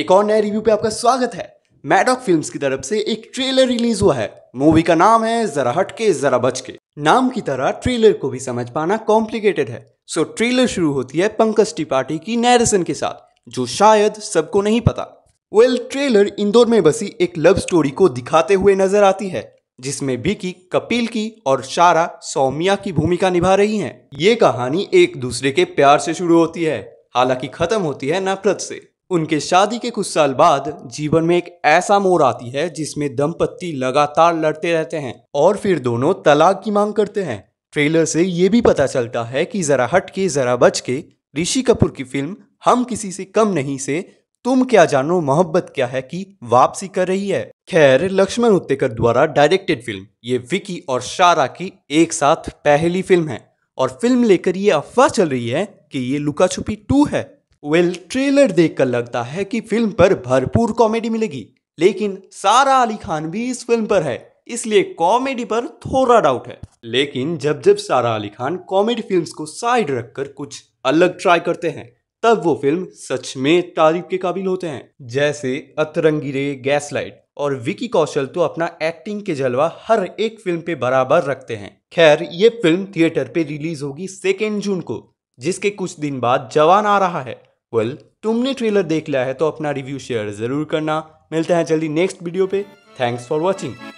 एक और नए रिव्यू पे आपका स्वागत है मैडॉक फिल्म्स की तरफ से एक ट्रेलर रिलीज हुआ है मूवी का नाम है जरा हटके जरा बच के नाम की तरह ट्रेलर को भी समझ पाना कॉम्प्लिकेटेड है सो ट्रेलर शुरू होती है पंकज त्रिपाठी की नैरेशन के साथ जो शायद सबको नहीं पता वेल well, ट्रेलर इंदौर में बसी एक लव स्टोरी को दिखाते हुए नजर आती है जिसमें विकी कपिल की और शारा सौम्या की भूमिका निभा रही हैं। ये कहानी एक दूसरे के प्यार से शुरू होती है हालांकि खत्म होती है नफरत से उनके शादी के कुछ साल बाद जीवन में एक ऐसा मोड़ आती है जिसमें दंपत्ति लगातार लड़ते रहते हैं और फिर दोनों तलाक की मांग करते हैं ट्रेलर से ये भी पता चलता है कि जरा हट के जरा बच के ऋषि कपूर की फिल्म हम किसी से कम नहीं से तुम क्या जानो मोहब्बत क्या है की वापसी कर रही है खैर लक्ष्मण उत्तेकर द्वारा डायरेक्टेड फिल्म ये विकी और शारा की एक साथ पहली फिल्म है और फिल्म लेकर ये अफवाह चल रही है कि ये लुका छुपी टू है वेल ट्रेलर देखकर लगता है कि फिल्म पर भरपूर कॉमेडी मिलेगी लेकिन सारा अली खान भी इस फिल्म पर है इसलिए कॉमेडी पर थोड़ा डाउट है लेकिन जब जब सारा अली खान कॉमेडी फिल्म्स को साइड रखकर कुछ अलग ट्राई करते हैं तब वो फिल्म सच में तारीफ के काबिल होते हैं जैसे अतरंगी रे गैसलाइट और विकी कौशल तो अपना एक्टिंग के जलवा हर एक फिल्म पे बराबर रखते हैं खैर ये फिल्म थिएटर पे रिलीज होगी सेकेंड जून को जिसके कुछ दिन बाद जवान आ रहा है वेल well, तुमने ट्रेलर देख लिया है तो अपना रिव्यू शेयर ज़रूर करना मिलते हैं जल्दी नेक्स्ट वीडियो पे थैंक्स फॉर वॉचिंग